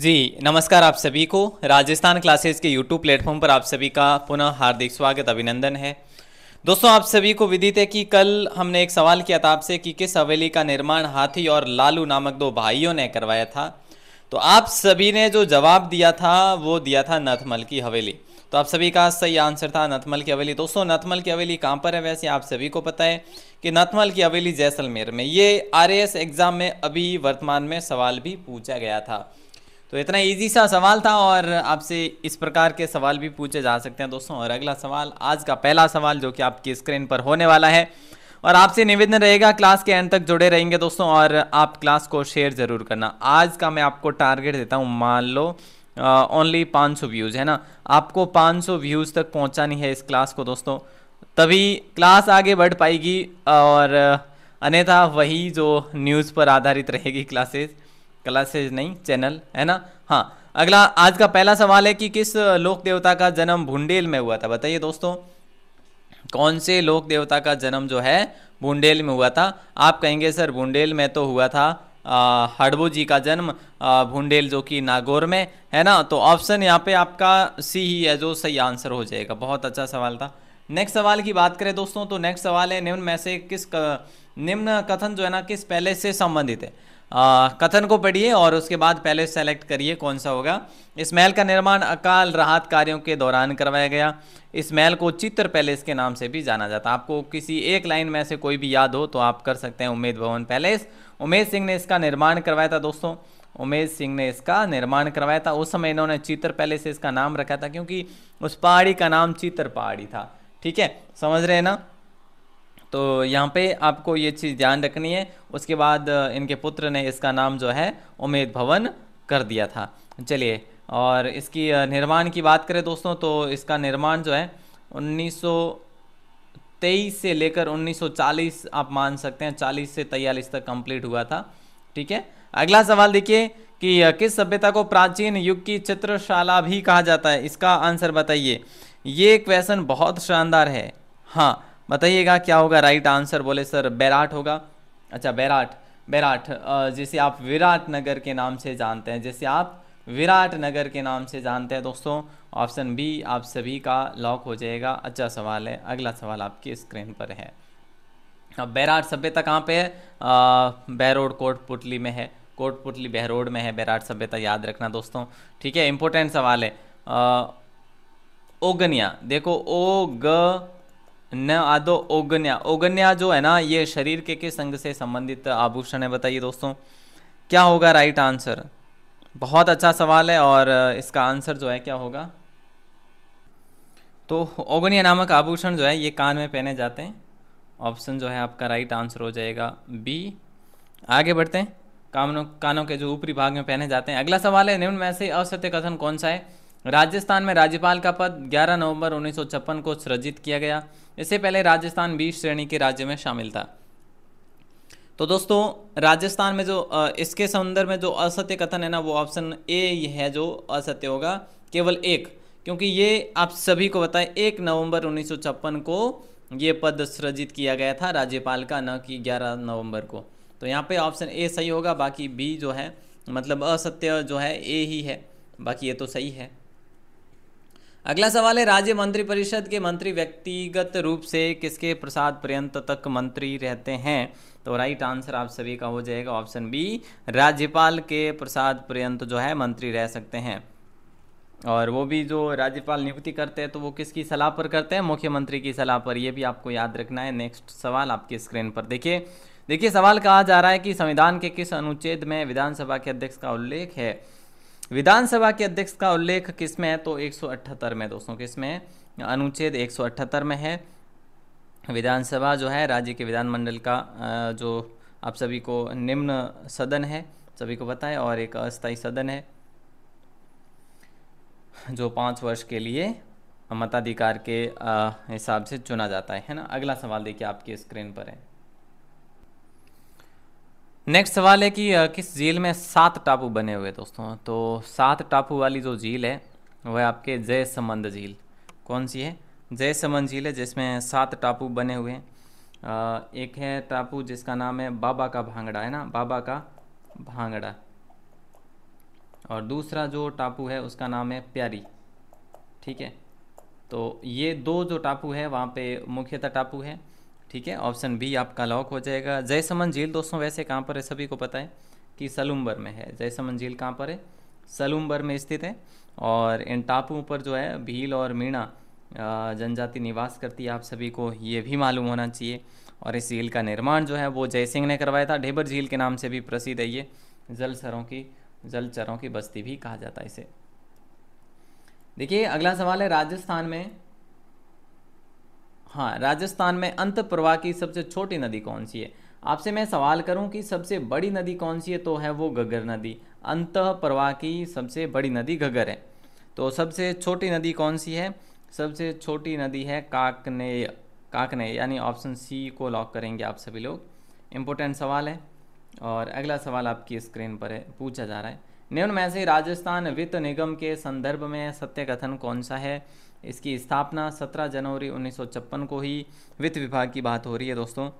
जी नमस्कार आप सभी को राजस्थान क्लासेस के यूट्यूब प्लेटफॉर्म पर आप सभी का पुनः हार्दिक स्वागत अभिनंदन है दोस्तों आप सभी को विदित है कि कल हमने एक सवाल किया था आपसे कि किस हवेली का निर्माण हाथी और लालू नामक दो भाइयों ने करवाया था तो आप सभी ने जो जवाब दिया था वो दिया था नथमल की हवेली तो आप सभी का सही आंसर था नथमल की हवेली दोस्तों नथमल की हवेली कहाँ पर है वैसे आप सभी को पता है कि नथमल की हवेली जैसलमेर में ये आर एग्ज़ाम में अभी वर्तमान में सवाल भी पूछा गया था तो इतना इजी सा सवाल था और आपसे इस प्रकार के सवाल भी पूछे जा सकते हैं दोस्तों और अगला सवाल आज का पहला सवाल जो कि आपकी स्क्रीन पर होने वाला है और आपसे निवेदन रहेगा क्लास के एंड तक जुड़े रहेंगे दोस्तों और आप क्लास को शेयर ज़रूर करना आज का मैं आपको टारगेट देता हूँ मान लो ओनली पाँच सौ व्यूज़ है ना आपको पाँच सौ व्यूज़ तक पहुँचानी है इस क्लास को दोस्तों तभी क्लास आगे बढ़ पाएगी और अन्यथा वही जो न्यूज़ पर आधारित रहेगी क्लासेस क्लासेज नहीं चैनल है ना हाँ अगला आज का पहला सवाल है कि किस लोक देवता का जन्म भुंडेल में हुआ था बताइए दोस्तों कौन से लोक देवता का जन्म जो है बुंडेल में हुआ था आप कहेंगे सर बुंडेल में तो हुआ था हड़बू जी का जन्म भुंडेल जो कि नागौर में है ना तो ऑप्शन यहाँ पे आपका सी ही है जो सही आंसर हो जाएगा बहुत अच्छा सवाल था नेक्स्ट सवाल की बात करें दोस्तों तो नेक्स्ट सवाल है निम्न में से किस निम्न कथन जो है ना किस पहले से संबंधित है आ, कथन को पढ़िए और उसके बाद पहले सेलेक्ट करिए कौन सा होगा इस महल का निर्माण अकाल राहत कार्यों के दौरान करवाया गया इस महल को चित्र पैलेस के नाम से भी जाना जाता है आपको किसी एक लाइन में से कोई भी याद हो तो आप कर सकते हैं उमेद भवन पैलेस उमेश सिंह ने इसका निर्माण करवाया था दोस्तों उमेश सिंह ने इसका निर्माण करवाया था उस समय इन्होंने चित्र पैलेस से इसका नाम रखा था क्योंकि उस पहाड़ी का नाम चित्र पहाड़ी था ठीक है समझ रहे हैं ना तो यहाँ पे आपको ये चीज़ ध्यान रखनी है उसके बाद इनके पुत्र ने इसका नाम जो है उमेद भवन कर दिया था चलिए और इसकी निर्माण की बात करें दोस्तों तो इसका निर्माण जो है 1923 से लेकर 1940 आप मान सकते हैं 40 से 43 तक कंप्लीट हुआ था ठीक है अगला सवाल देखिए कि किस सभ्यता को प्राचीन युग की चित्रशाला भी कहा जाता है इसका आंसर बताइए ये क्वेश्चन बहुत शानदार है हाँ बताइएगा क्या होगा राइट आंसर बोले सर बैराट होगा अच्छा बैराट बैराट जिसे आप विराट नगर के नाम से जानते हैं जिसे आप विराट नगर के नाम से जानते हैं दोस्तों ऑप्शन बी आप सभी का लॉक हो जाएगा अच्छा सवाल है अगला सवाल आपकी स्क्रीन पर है अब बैराट सभ्यता कहाँ पे है बैरोड कोटपुटली में है कोटपुटली बहरोड में है बैराट सभ्यता याद रखना दोस्तों ठीक है इंपॉर्टेंट सवाल है आ, ओगनिया देखो ओ ग न आदो ओगन्या ओगन्या जो है ना ये शरीर के किस अंग से संबंधित आभूषण है बताइए दोस्तों क्या होगा राइट आंसर बहुत अच्छा सवाल है और इसका आंसर जो है क्या होगा तो ओगनिया नामक आभूषण जो है ये कान में पहने जाते हैं ऑप्शन जो है आपका राइट आंसर हो जाएगा बी आगे बढ़ते हैं कानों कानों के जो ऊपरी भाग में पहने जाते हैं अगला सवाल है निम्न में से असत्य कथन कौन सा है राजस्थान में राज्यपाल का पद 11 नवंबर उन्नीस को सृजित किया गया इससे पहले राजस्थान बी श्रेणी के राज्य में शामिल था तो दोस्तों राजस्थान में जो इसके संदर्भ में जो असत्य कथन है ना वो ऑप्शन ए है जो असत्य होगा केवल एक क्योंकि ये आप सभी को बताएं एक नवंबर उन्नीस को ये पद सृजित किया गया था राज्यपाल का न कि 11 नवंबर को तो यहाँ पे ऑप्शन ए सही होगा बाकी बी जो है मतलब असत्य जो है ए ही है बाकी ये तो सही है अगला सवाल है राज्य मंत्रिपरिषद के मंत्री व्यक्तिगत रूप से किसके प्रसाद पर्यंत तक मंत्री रहते हैं तो राइट आंसर आप सभी का हो जाएगा ऑप्शन बी राज्यपाल के प्रसाद पर्यंत जो है मंत्री रह सकते हैं और वो भी जो राज्यपाल नियुक्ति करते हैं तो वो किसकी सलाह पर करते हैं मुख्यमंत्री की सलाह पर ये भी आपको याद रखना है नेक्स्ट सवाल आपकी स्क्रीन पर देखिए देखिए सवाल कहा जा रहा है कि संविधान के किस अनुच्छेद में विधानसभा के अध्यक्ष का उल्लेख है विधानसभा के अध्यक्ष का उल्लेख किस में है तो 178 में दोस्तों किस में अनुच्छेद 178 में है विधानसभा जो है राज्य के विधानमंडल का जो आप सभी को निम्न सदन है सभी को पता है और एक अस्थायी सदन है जो पाँच वर्ष के लिए मताधिकार के हिसाब से चुना जाता है है ना अगला सवाल देखिए आपकी स्क्रीन पर है नेक्स्ट सवाल है कि किस झील में सात टापू बने हुए दोस्तों तो सात टापू वाली जो झील है वह आपके जय समंद झील कौन सी है जय समंद झील है जिसमें सात टापू बने हुए हैं एक है टापू जिसका नाम है बाबा का भांगड़ा है ना बाबा का भांगड़ा और दूसरा जो टापू है उसका नाम है प्यारी ठीक है तो ये दो जो टापू है वहाँ पे मुख्यतः टापू है ठीक है ऑप्शन बी आपका लॉक हो जाएगा जयसमन झील दोस्तों वैसे कहाँ पर है सभी को पता है कि सलुम्बर में है जयसमन झील कहाँ पर है सलुम्बर में स्थित है और इन टापुओं पर जो है भील और मीणा जनजाति निवास करती है आप सभी को ये भी मालूम होना चाहिए और इस झील का निर्माण जो है वो जयसिंह ने करवाया था ढेबर झील के नाम से भी प्रसिद्ध है ये जलसरों की जलचरों की बस्ती भी कहा जाता है इसे देखिए अगला सवाल है राजस्थान में हाँ राजस्थान में अंत प्रवाह की सबसे छोटी नदी कौन सी है आपसे मैं सवाल करूं कि सबसे बड़ी नदी कौन सी है तो है वो गगर नदी अंत प्रवाह की सबसे बड़ी नदी गगर है तो सबसे छोटी नदी कौन सी है सबसे छोटी नदी है काकनेय काकनेय यानी ऑप्शन सी को लॉक करेंगे आप सभी लोग इम्पोर्टेंट सवाल है और अगला सवाल आपकी स्क्रीन पर है पूछा जा रहा है निम्न में से राजस्थान वित्त निगम के संदर्भ में सत्य कथन कौन सा है इसकी स्थापना 17 जनवरी 1956 को ही वित्त विभाग की बात हो रही है दोस्तों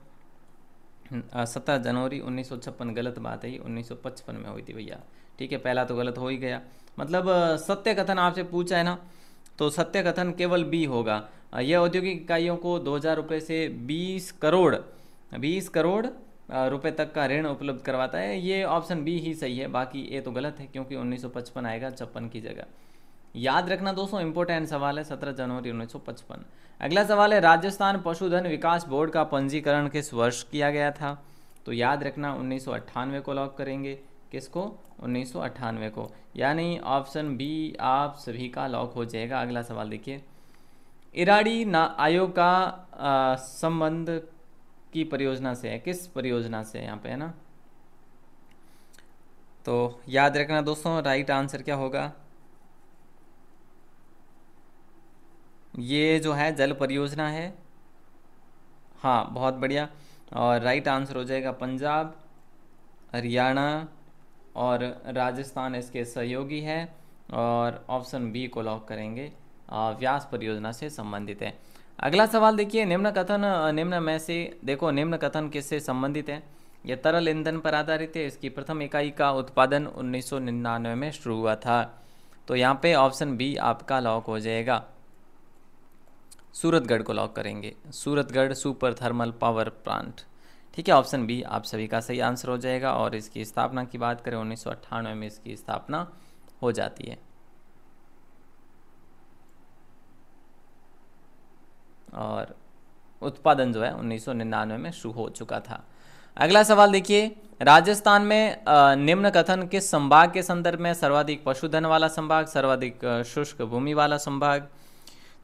सत्रह जनवरी 1956 गलत बात है ये 1955 में हुई थी भैया ठीक है पहला तो गलत हो ही गया मतलब सत्य कथन आपसे पूछा है ना तो सत्य कथन केवल बी होगा यह औद्योगिक इकाइयों को दो हज़ार रुपये से बीस करोड़ बीस करोड़ रुपए तक का ऋण उपलब्ध करवाता है ये ऑप्शन बी ही सही है बाकी ए तो गलत है क्योंकि 1955 आएगा छप्पन की जगह याद रखना दोस्तों इंपोर्टेंट सवाल है सत्रह जनवरी पचपन अगला सवाल है राजस्थान पशुधन विकास बोर्ड का पंजीकरण किस वर्ष किया गया था तो याद रखना उन्नीस को लॉक करेंगे किसको उन्नीस को यानी ऑप्शन बी आप सभी का लॉक हो जाएगा अगला सवाल देखिए इराड़ी आयोग का संबंध की परियोजना से है किस परियोजना से है यहाँ पे है ना तो याद रखना दोस्तों राइट आंसर क्या होगा ये जो है जल परियोजना है हाँ बहुत बढ़िया और राइट आंसर हो जाएगा पंजाब हरियाणा और राजस्थान इसके सहयोगी है और ऑप्शन बी को लॉक करेंगे व्यास परियोजना से संबंधित है अगला सवाल देखिए निम्न कथन निम्न में से देखो निम्न कथन किससे संबंधित है यह तरल ईंधन पर आधारित है इसकी प्रथम इकाई का उत्पादन 1999 में शुरू हुआ था तो यहाँ पे ऑप्शन बी आपका लॉक हो जाएगा सूरतगढ़ को लॉक करेंगे Suratgarh super thermal power plant ठीक है ऑप्शन बी आप सभी का सही आंसर हो जाएगा और इसकी स्थापना की बात करें उन्नीस में इसकी स्थापना हो जाती है और उत्पादन जो है उन्नीस में शुरू हो चुका था अगला सवाल देखिए राजस्थान में निम्न कथन किस संभाग के संदर्भ में सर्वाधिक पशुधन वाला संभाग सर्वाधिक शुष्क भूमि वाला संभाग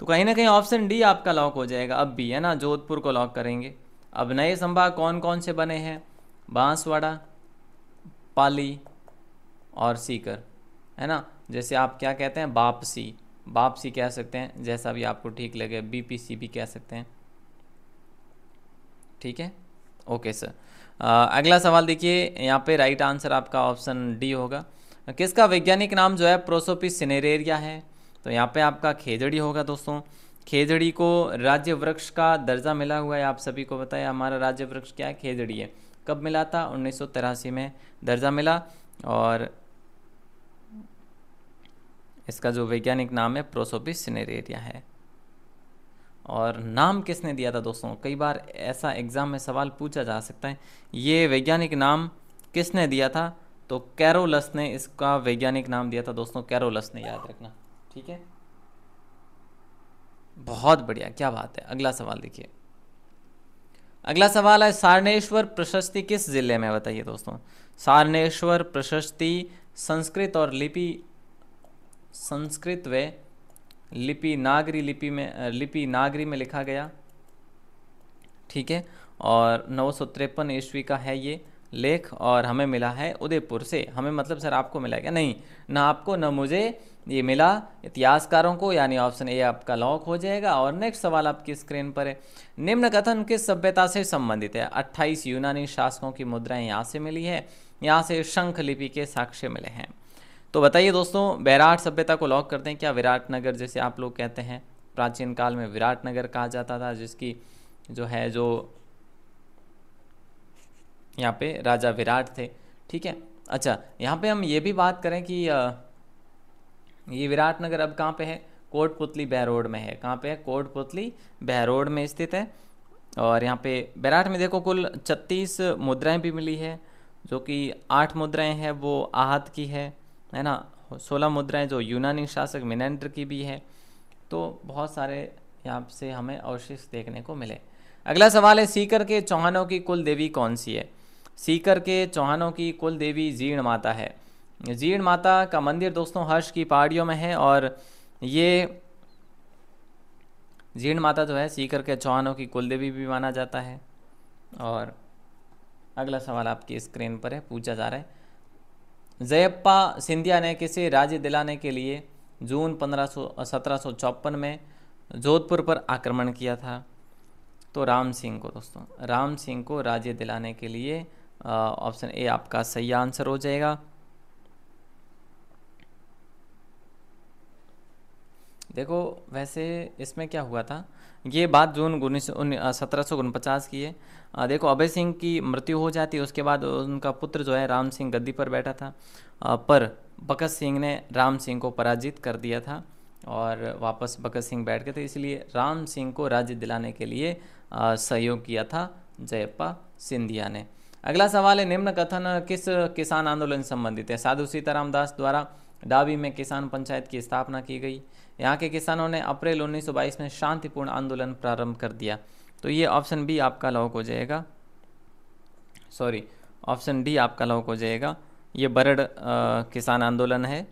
तो कहीं ना कहीं ऑप्शन डी आपका लॉक हो जाएगा अब भी है ना जोधपुर को लॉक करेंगे अब नए संभाग कौन कौन से बने हैं बांसवाड़ा पाली और सीकर है ना जैसे आप क्या कहते हैं वापसी वापसी कह सकते हैं जैसा भी आपको ठीक लगे बीपीसी भी कह सकते हैं ठीक है ओके सर आ, अगला सवाल देखिए यहाँ पे राइट आंसर आपका ऑप्शन डी होगा किसका वैज्ञानिक नाम जो है प्रोसोपिस सिनेरेरिया है तो यहाँ पे आपका खेजड़ी होगा दोस्तों खेजड़ी को राज्य वृक्ष का दर्जा मिला हुआ है आप सभी को बताया हमारा राज्य वृक्ष क्या है खेजड़ी है कब मिला था उन्नीस में दर्जा मिला और इसका जो वैज्ञानिक नाम है प्रोसोपिस सिनेरेरिया है और नाम किसने दिया था दोस्तों कई बार ऐसा एग्ज़ाम में सवाल पूछा जा सकता है ये वैज्ञानिक नाम किसने दिया था तो कैरोलस ने इसका वैज्ञानिक नाम दिया था दोस्तों कैरोलस ने याद रखना ठीक है बहुत बढ़िया क्या बात है अगला सवाल देखिए अगला सवाल है सारणेश्वर प्रशस्ति किस जिले में बताइए दोस्तों सारणेश्वर प्रशस्ति संस्कृत और लिपि संस्कृत व लिपि नागरी लिपि में लिपि नागरी में लिखा गया ठीक है और नौ सौ ईस्वी का है ये लेख और हमें मिला है उदयपुर से हमें मतलब सर आपको मिला क्या नहीं ना आपको ना मुझे ये मिला इतिहासकारों को यानी ऑप्शन ए आपका लॉक हो जाएगा और नेक्स्ट सवाल आपकी स्क्रीन पर है निम्न कथन किस सभ्यता से संबंधित है 28 यूनानी शासकों की मुद्राएं यहाँ से मिली है यहाँ से शंख लिपि के साक्ष्य मिले हैं तो बताइए दोस्तों बैराट सभ्यता को लॉक करते हैं क्या विराट नगर जैसे आप लोग कहते हैं प्राचीन काल में विराट नगर कहा जाता था जिसकी जो है जो यहाँ पे राजा विराट थे ठीक है अच्छा यहाँ पे हम ये भी बात करें कि ये विराट नगर अब कहाँ पे है कोटपुतली बहरोड में है कहाँ पे है कोटपुतली बहरोड में स्थित है और यहाँ पे बैराट में देखो कुल छत्तीस मुद्राएं भी मिली है जो कि आठ मुद्राएं हैं वो आहत की है है ना सोलह मुद्राएं जो यूनानी शासक मिनेंडर की भी है तो बहुत सारे यहाँ से हमें अवशेष देखने को मिले अगला सवाल है सीकर के चौहानों की कुल देवी कौन सी है सीकर के चौहानों की कुल देवी जीर्ण माता है जीर्ण माता का मंदिर दोस्तों हर्ष की पहाड़ियों में है और ये जीर्ण माता जो है सीकर के चौहानों की कुल देवी भी माना जाता है और अगला सवाल आपकी स्क्रीन पर है पूछा जा रहा है जयप्पा सिंधिया ने किसे राज्य दिलाने के लिए जून पंद्रह सत्रह में जोधपुर पर आक्रमण किया था तो राम सिंह को दोस्तों राम सिंह को राज्य दिलाने के लिए ऑप्शन ए आपका सही आंसर हो जाएगा देखो वैसे इसमें क्या हुआ था ये बात जून उन्नीस सत्रह सौ उनपचास की है आ, देखो अभय सिंह की मृत्यु हो जाती है उसके बाद उनका पुत्र जो है राम सिंह गद्दी पर बैठा था आ, पर भगत सिंह ने राम सिंह को पराजित कर दिया था और वापस भगत सिंह बैठ गए थे इसलिए राम सिंह को राज्य दिलाने के लिए सहयोग किया था जयप्पा सिंधिया ने अगला सवाल है निम्न कथन किस किसान आंदोलन संबंधित है साधु सीताराम दास द्वारा डाबी में किसान पंचायत की स्थापना की गई यहाँ के किसानों ने अप्रैल 1922 में शांतिपूर्ण आंदोलन प्रारंभ कर दिया तो ये ऑप्शन बी आपका लॉक हो जाएगा सॉरी ऑप्शन डी आपका लॉक हो जाएगा ये बरड आ, किसान आंदोलन है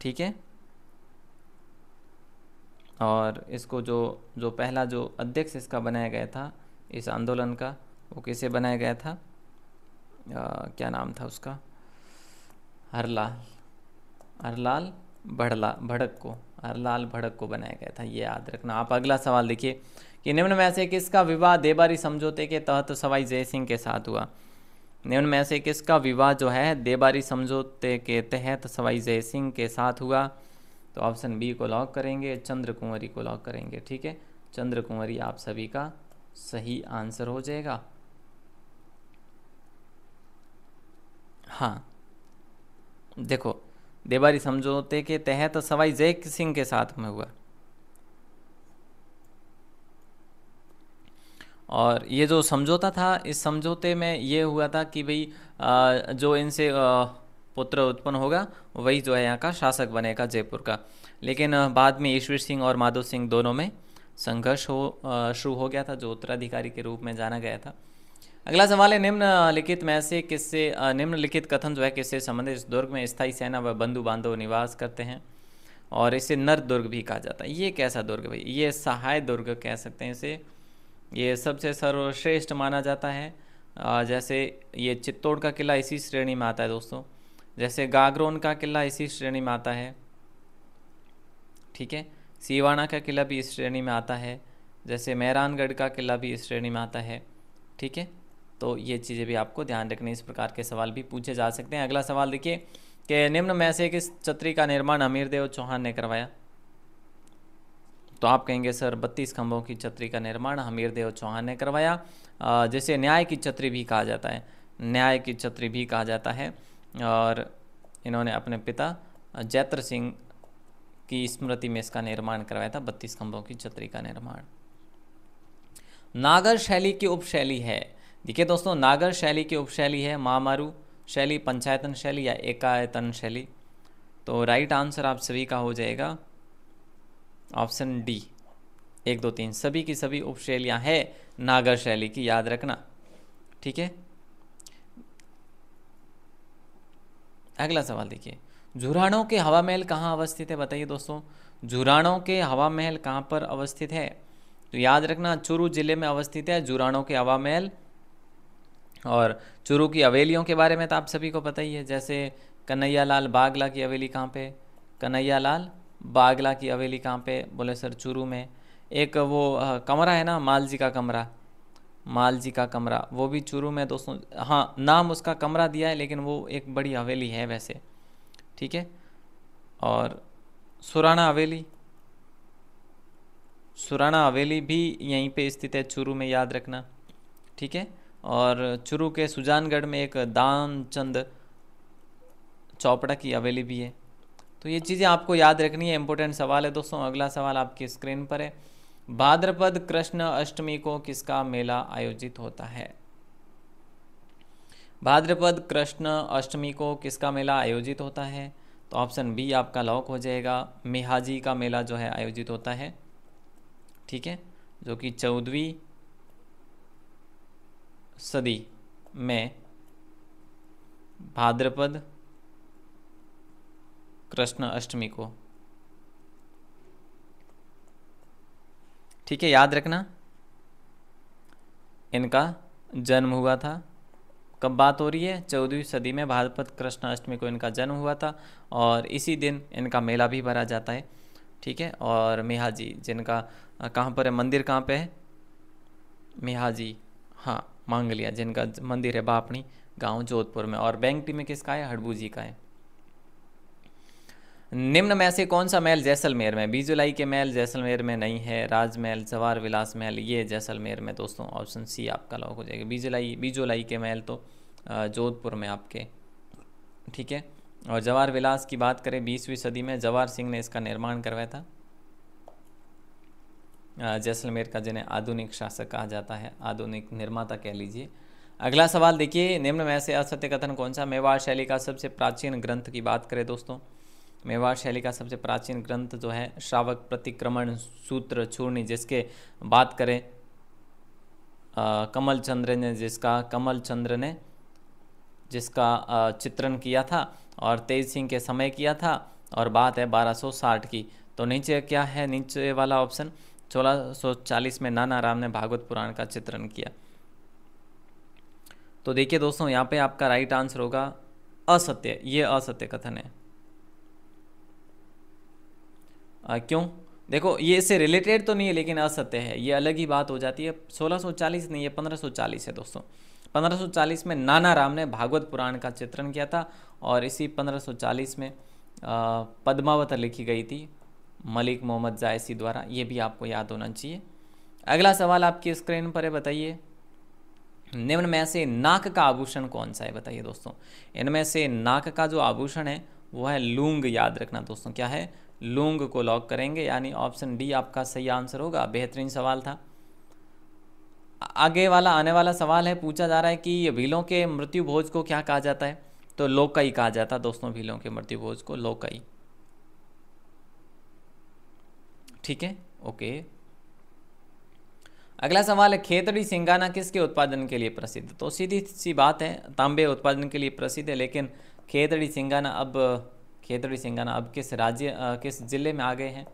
ठीक है और इसको जो जो पहला जो अध्यक्ष इसका बनाया गया था इस आंदोलन का वो कैसे बनाया गया था आ, क्या नाम था उसका हरलाल हरलाल भड़ला भड़क को हरलाल भड़क को बनाया गया था ये याद रखना आप अगला सवाल देखिए कि निम्न में से किसका विवाह देबारी समझौते के तहत सवाई जय सिंह के साथ हुआ निम्न में से किसका विवाह जो है देबारी समझौते के तहत सवाई जय सिंह के साथ हुआ तो ऑप्शन बी को लॉक करेंगे चंद्र कुंवरी को लॉक करेंगे ठीक है चंद्र कुंवरी आप सभी का सही आंसर हो जाएगा हाँ देखो देवारी समझौते के तहत सवाई जय सिंह के साथ में हुआ और ये जो समझौता था इस समझौते में ये हुआ था कि भाई जो इनसे पुत्र उत्पन्न होगा वही जो है यहाँ का शासक बनेगा जयपुर का लेकिन बाद में ईश्वर सिंह और माधव सिंह दोनों में संघर्ष हो शुरू हो गया था जो उत्तराधिकारी के रूप में जाना गया था अगला सवाल है निम्नलिखित में से किससे निम्नलिखित कथन जो है किससे संबंधित इस दुर्ग में स्थायी सेना व बंधु बांधव निवास करते हैं और इसे नर दुर्ग भी कहा जाता है ये कैसा दुर्ग भाई ये सहाय दुर्ग कह सकते हैं इसे ये सबसे सर्वश्रेष्ठ माना जाता है जैसे ये चित्तौड़ का किला इसी श्रेणी में आता है दोस्तों जैसे गागरोन का किला इसी श्रेणी में आता है ठीक है सीवाणा का किला भी इस श्रेणी में आता है जैसे मेहरानगढ़ का किला भी इस श्रेणी में आता है ठीक है तो ये चीज़ें भी आपको ध्यान रखने इस प्रकार के सवाल भी पूछे जा सकते हैं अगला सवाल देखिए कि निम्न में से किस छतरी का निर्माण देव चौहान ने करवाया तो आप कहेंगे सर बत्तीस खंभों की छतरी का निर्माण देव चौहान ने करवाया जैसे न्याय की छतरी भी कहा जाता है न्याय की छतरी भी कहा जाता है और इन्होंने अपने पिता जैत्र सिंह की स्मृति में इसका निर्माण करवाया था बत्तीस खंभों की छतरी का निर्माण नागर शैली की उपशैली है देखिए दोस्तों नागर शैली की उपशैली है मामारू शैली पंचायतन शैली या एकायतन शैली तो राइट आंसर आप सभी का हो जाएगा ऑप्शन डी एक दो तीन सभी की सभी उपशैलियां हैं नागर शैली की याद रखना ठीक है अगला सवाल देखिए झुराणों के हवा महल कहाँ अवस्थित है बताइए दोस्तों झुराणों के हवा महल कहाँ पर अवस्थित है तो याद रखना चूरू जिले में अवस्थित है झुराणों के हवा महल और चुरू की अवेलियों के बारे में तो आप सभी को पता ही है जैसे कन्हैया लाल बागला की अवेली कहाँ पे कन्हैया लाल बागला की अवेली कहाँ पे बोले सर चुरू में एक वो कमरा है ना माल जी का कमरा माल जी का कमरा वो भी चुरू में दोस्तों हाँ नाम उसका कमरा दिया है लेकिन वो एक बड़ी हवेली है वैसे ठीक है और सुराना हवेली सुराना हवेली भी यहीं पे स्थित है चुरू में याद रखना ठीक है और चुरू के सुजानगढ़ में एक चंद चौपड़ा की हवेली भी है तो ये चीज़ें आपको याद रखनी है इंपॉर्टेंट सवाल है दोस्तों अगला सवाल आपकी स्क्रीन पर है भाद्रपद कृष्ण अष्टमी को किसका मेला आयोजित होता है भाद्रपद कृष्ण अष्टमी को किसका मेला आयोजित होता है तो ऑप्शन बी आपका लॉक हो जाएगा मिहाजी का मेला जो है आयोजित होता है ठीक है जो कि चौदहवीं सदी में भाद्रपद कृष्ण अष्टमी को ठीक है याद रखना इनका जन्म हुआ था कब बात हो रही है चौदहवीं सदी में भाद्रपद कृष्ण अष्टमी को इनका जन्म हुआ था और इसी दिन इनका मेला भी भरा जाता है ठीक है और मेहा जी जिनका कहाँ पर है मंदिर कहाँ पे है मेहा जी हाँ मांग लिया जिनका मंदिर है बापणी गांव जोधपुर में और टी में किसका है हड़बू जी का है निम्न में से कौन सा महल जैसलमेर में बीस जुलाई के महल जैसलमेर में नहीं है राजमहल जवार विलास महल ये जैसलमेर में दोस्तों ऑप्शन सी आपका लॉक हो जाएगा बीस जुलाई बीस जुलाई के महल तो जोधपुर में आपके ठीक है और जवार विलास की बात करें बीसवीं सदी में जवाहर सिंह ने इसका निर्माण करवाया था जैसलमेर का जिन्हें आधुनिक शासक कहा जाता है आधुनिक निर्माता कह लीजिए अगला सवाल देखिए निम्न में से असत्य कथन कौन सा मेवाड़ शैली का सबसे प्राचीन ग्रंथ की बात करें दोस्तों मेवाड़ शैली का सबसे प्राचीन ग्रंथ जो है श्रावक प्रतिक्रमण सूत्र चूर्णी जिसके बात करें आ, कमल चंद्र ने जिसका कमल चंद्र ने जिसका चित्रण किया था और तेज सिंह के समय किया था और बात है 1260 की तो नीचे क्या है नीचे वाला ऑप्शन सोलह में नाना राम ने भागवत पुराण का चित्रण किया तो देखिए दोस्तों यहाँ पे आपका राइट आंसर होगा असत्य ये असत्य कथन है आ, क्यों देखो ये इससे रिलेटेड तो नहीं है लेकिन असत्य है ये अलग ही बात हो जाती है 1640 नहीं है 1540 है दोस्तों 1540 में नाना राम ने भागवत पुराण का चित्रण किया था और इसी 1540 में पद्मावत लिखी गई थी मलिक मोहम्मद जायसी द्वारा ये भी आपको याद होना चाहिए अगला सवाल आपकी स्क्रीन पर है बताइए निम्न में से नाक का आभूषण कौन सा है बताइए दोस्तों इनमें से नाक का जो आभूषण है वो है लूंग याद रखना दोस्तों क्या है लूंग को लॉक करेंगे यानी ऑप्शन डी आपका सही आंसर होगा बेहतरीन सवाल था आगे वाला आने वाला सवाल है पूछा जा रहा है कि भीलों के मृत्यु भोज को क्या कहा जाता है तो लोकई कहा जाता है दोस्तों भीलों के मृत्यु भोज को लोकई ठीक है ओके अगला सवाल है खेतड़ी सिंगाना किसके उत्पादन के लिए प्रसिद्ध तो सीधी सी बात है तांबे उत्पादन के लिए प्रसिद्ध है लेकिन खेतड़ी सिंगाना अब खेतड़ी सिंगाना अब किस राज्य किस ज़िले में आ गए हैं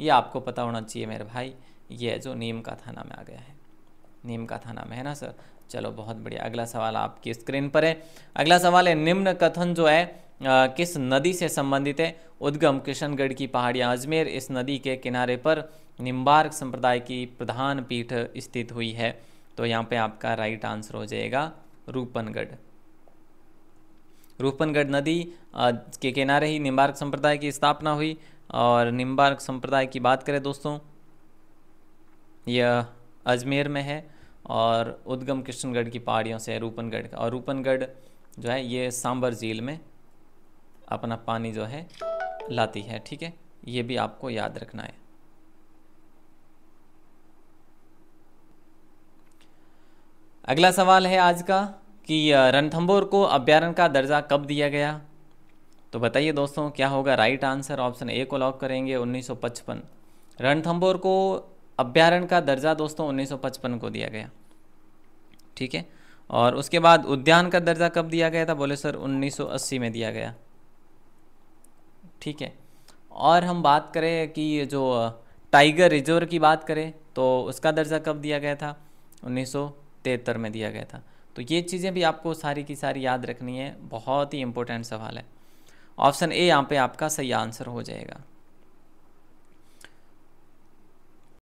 ये आपको पता होना चाहिए मेरे भाई ये जो नीम का थाना में आ गया है नीम का थाना में है ना सर चलो बहुत बढ़िया अगला सवाल आपकी स्क्रीन पर है अगला सवाल है निम्न कथन जो है किस नदी से संबंधित है उद्गम किशनगढ़ की पहाड़ियाँ अजमेर इस नदी के किनारे पर निम्बार्क संप्रदाय की प्रधान पीठ स्थित हुई है तो यहाँ पे आपका राइट आंसर हो जाएगा रूपनगढ़ रूपनगढ़ नदी के किनारे ही निम्बार्क संप्रदाय की स्थापना हुई और निम्बार्क संप्रदाय की बात करें दोस्तों यह अजमेर में है और उद्गम किशनगढ़ की पहाड़ियों से रूपनगढ़ का और रूपनगढ़ जो है ये सांबर झील में अपना पानी जो है लाती है ठीक है ये भी आपको याद रखना है अगला सवाल है आज का कि रणथंबोर को अभ्यारण का दर्जा कब दिया गया तो बताइए दोस्तों क्या होगा राइट आंसर ऑप्शन ए को लॉक करेंगे 1955 रणथंबोर को अभ्यारण का दर्जा दोस्तों 1955 को दिया गया ठीक है और उसके बाद उद्यान का दर्जा कब दिया गया था बोले सर 1980 में दिया गया ठीक है और हम बात करें कि जो टाइगर रिजर्व की बात करें तो उसका दर्जा कब दिया गया था उन्नीस में दिया गया था तो ये चीज़ें भी आपको सारी की सारी याद रखनी है बहुत ही इंपॉर्टेंट सवाल है ऑप्शन ए यहाँ पे आपका सही आंसर हो जाएगा